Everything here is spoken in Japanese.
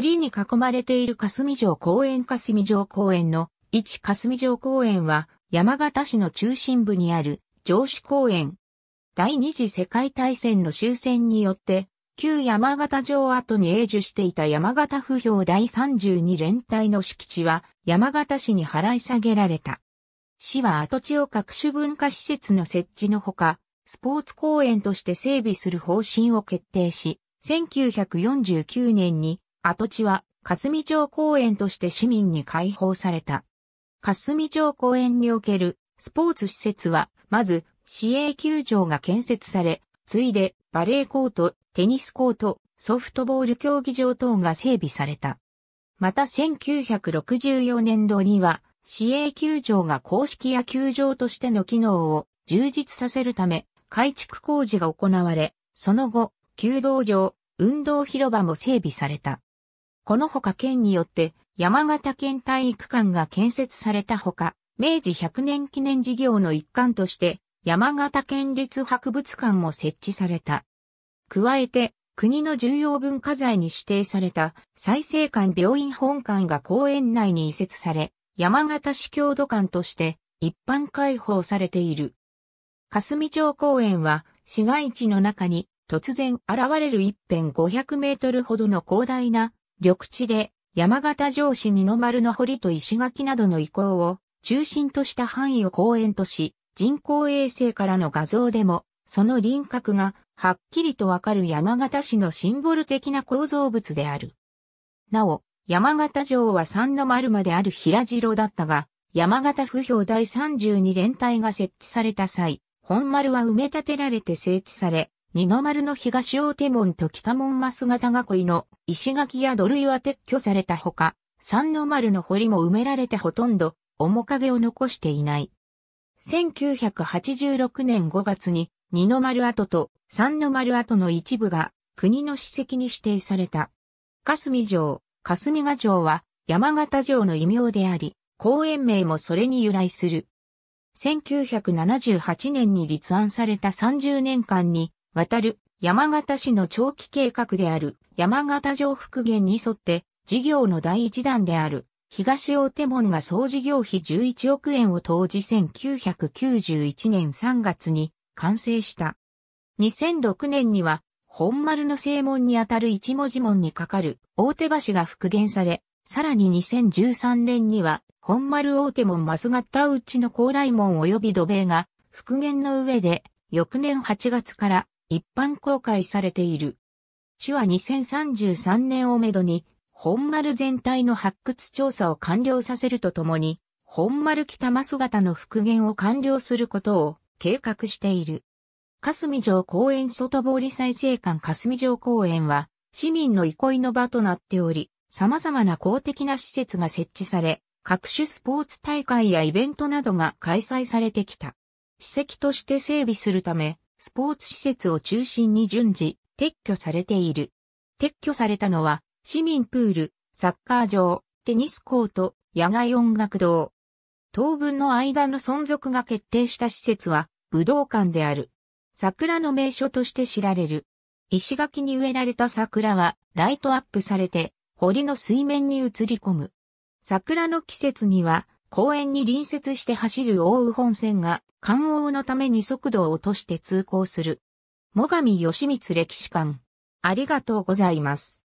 堀に囲まれている霞城公園霞城公園の一霞城公園は山形市の中心部にある城址公園。第二次世界大戦の終戦によって旧山形城跡に永住していた山形府兵第32連隊の敷地は山形市に払い下げられた。市は跡地を各種文化施設の設置のほか、スポーツ公園として整備する方針を決定し、1949年に跡地は霞城公園として市民に開放された。霞城公園におけるスポーツ施設は、まず市営球場が建設され、ついでバレーコート、テニスコート、ソフトボール競技場等が整備された。また1964年度には、市営球場が公式野球場としての機能を充実させるため、改築工事が行われ、その後、球道場、運動広場も整備された。この他県によって山形県体育館が建設されたほか、明治100年記念事業の一環として山形県立博物館も設置された。加えて、国の重要文化財に指定された再生館病院本館が公園内に移設され、山形市郷土館として一般開放されている。霞町公園は市街地の中に突然現れる一辺500メートルほどの広大な緑地で山形城市二の丸の堀と石垣などの遺構を中心とした範囲を公園とし、人工衛星からの画像でも、その輪郭がはっきりとわかる山形市のシンボル的な構造物である。なお、山形城は三の丸まである平城だったが、山形府標第32連隊が設置された際、本丸は埋め立てられて整地され、二の丸の東大手門と北門増型囲いの石垣や土塁は撤去されたほか、三の丸の堀も埋められてほとんど面影を残していない。1986年5月に二の丸跡と三の丸跡の一部が国の史跡に指定された。霞城、霞ヶ城は山形城の異名であり、公園名もそれに由来する。1978年に立案された30年間に渡る山形市の長期計画である山形城復元に沿って事業の第一弾である東大手門が総事業費11億円を投じ1991年3月に完成した。2006年には本丸の正門にあたる一文字門にかかる大手橋が復元され、さらに2013年には本丸大手門マスガッタウチの高麗門及び土塀が復元の上で翌年8月から一般公開されている。市は2033年をめどに、本丸全体の発掘調査を完了させるとともに、本丸北間型の復元を完了することを計画している。霞城公園外堀再生館霞城公園は、市民の憩いの場となっており、様々な公的な施設が設置され、各種スポーツ大会やイベントなどが開催されてきた。史跡として整備するため、スポーツ施設を中心に順次、撤去されている。撤去されたのは、市民プール、サッカー場、テニスコート、野外音楽堂。当分の間の存続が決定した施設は、武道館である。桜の名所として知られる。石垣に植えられた桜は、ライトアップされて、堀の水面に映り込む。桜の季節には、公園に隣接して走る奥羽本線が官王のために速度を落として通行する。最上義つ歴史館。ありがとうございます。